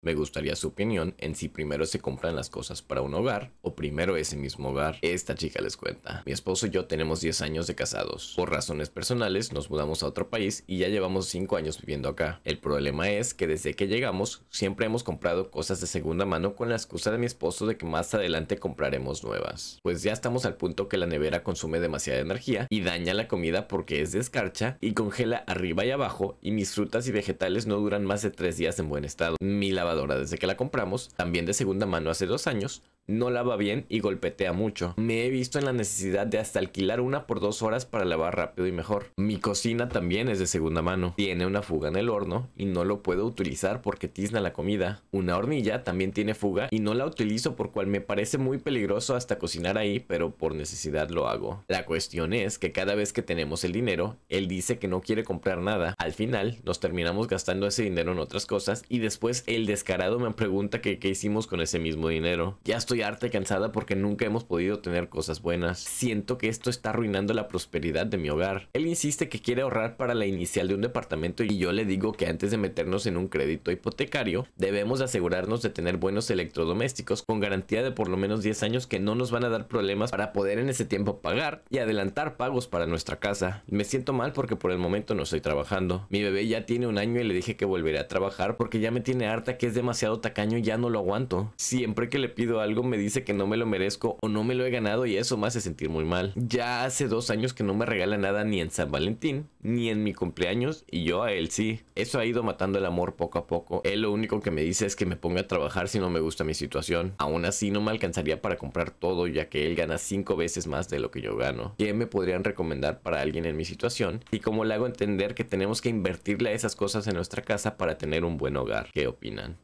Me gustaría su opinión en si primero se compran las cosas para un hogar o primero ese mismo hogar. Esta chica les cuenta. Mi esposo y yo tenemos 10 años de casados. Por razones personales nos mudamos a otro país y ya llevamos 5 años viviendo acá. El problema es que desde que llegamos siempre hemos comprado cosas de segunda mano con la excusa de mi esposo de que más adelante compraremos nuevas. Pues ya estamos al punto que la nevera consume demasiada energía y daña la comida porque es de escarcha y congela arriba y abajo y mis frutas y vegetales no duran más de 3 días en buen estado. Mi desde que la compramos, también de segunda mano hace dos años, no lava bien y golpetea mucho. Me he visto en la necesidad de hasta alquilar una por dos horas para lavar rápido y mejor. Mi cocina también es de segunda mano. Tiene una fuga en el horno y no lo puedo utilizar porque tizna la comida. Una hornilla también tiene fuga y no la utilizo por cual me parece muy peligroso hasta cocinar ahí, pero por necesidad lo hago. La cuestión es que cada vez que tenemos el dinero, él dice que no quiere comprar nada. Al final nos terminamos gastando ese dinero en otras cosas y después el descarado me pregunta qué hicimos con ese mismo dinero. Ya estoy arte harta y cansada porque nunca hemos podido tener cosas buenas. Siento que esto está arruinando la prosperidad de mi hogar. Él insiste que quiere ahorrar para la inicial de un departamento y yo le digo que antes de meternos en un crédito hipotecario, debemos asegurarnos de tener buenos electrodomésticos con garantía de por lo menos 10 años que no nos van a dar problemas para poder en ese tiempo pagar y adelantar pagos para nuestra casa. Me siento mal porque por el momento no estoy trabajando. Mi bebé ya tiene un año y le dije que volveré a trabajar porque ya me tiene harta que es demasiado tacaño y ya no lo aguanto. Siempre que le pido algo me dice que no me lo merezco o no me lo he ganado y eso me hace sentir muy mal. Ya hace dos años que no me regala nada ni en San Valentín, ni en mi cumpleaños y yo a él sí. Eso ha ido matando el amor poco a poco. Él lo único que me dice es que me ponga a trabajar si no me gusta mi situación. Aún así no me alcanzaría para comprar todo ya que él gana cinco veces más de lo que yo gano. ¿Qué me podrían recomendar para alguien en mi situación? Y cómo le hago entender que tenemos que invertirle a esas cosas en nuestra casa para tener un buen hogar. ¿Qué opinan?